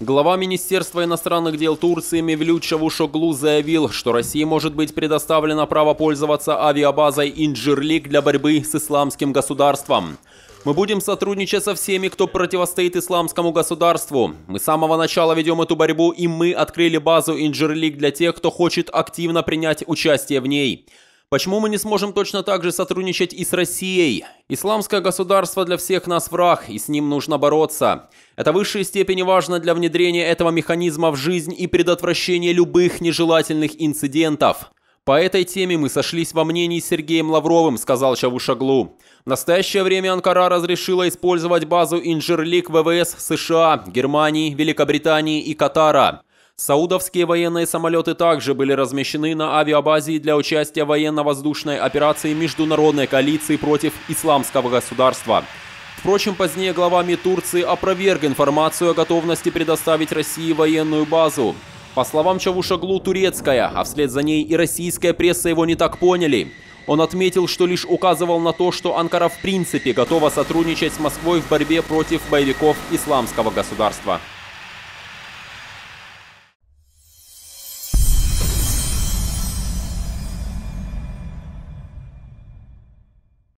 Глава Министерства иностранных дел Турции Мевлют Чавушоглу заявил, что России может быть предоставлено право пользоваться авиабазой «Инджирлик» для борьбы с исламским государством. Мы будем сотрудничать со всеми, кто противостоит исламскому государству. Мы с самого начала ведем эту борьбу, и мы открыли базу Инджирлик для тех, кто хочет активно принять участие в ней. Почему мы не сможем точно так же сотрудничать и с Россией? Исламское государство для всех нас враг, и с ним нужно бороться. Это в высшей степени важно для внедрения этого механизма в жизнь и предотвращения любых нежелательных инцидентов. «По этой теме мы сошлись во мнении с Сергеем Лавровым», — сказал Чавушаглу. «В настоящее время Анкара разрешила использовать базу Инжирлик ВВС США, Германии, Великобритании и Катара. Саудовские военные самолеты также были размещены на авиабазе для участия военно-воздушной операции международной коалиции против исламского государства. Впрочем, позднее главами Турции опроверг информацию о готовности предоставить России военную базу. По словам Чавушаглу, турецкая, а вслед за ней и российская пресса его не так поняли. Он отметил, что лишь указывал на то, что Анкара в принципе готова сотрудничать с Москвой в борьбе против боевиков исламского государства.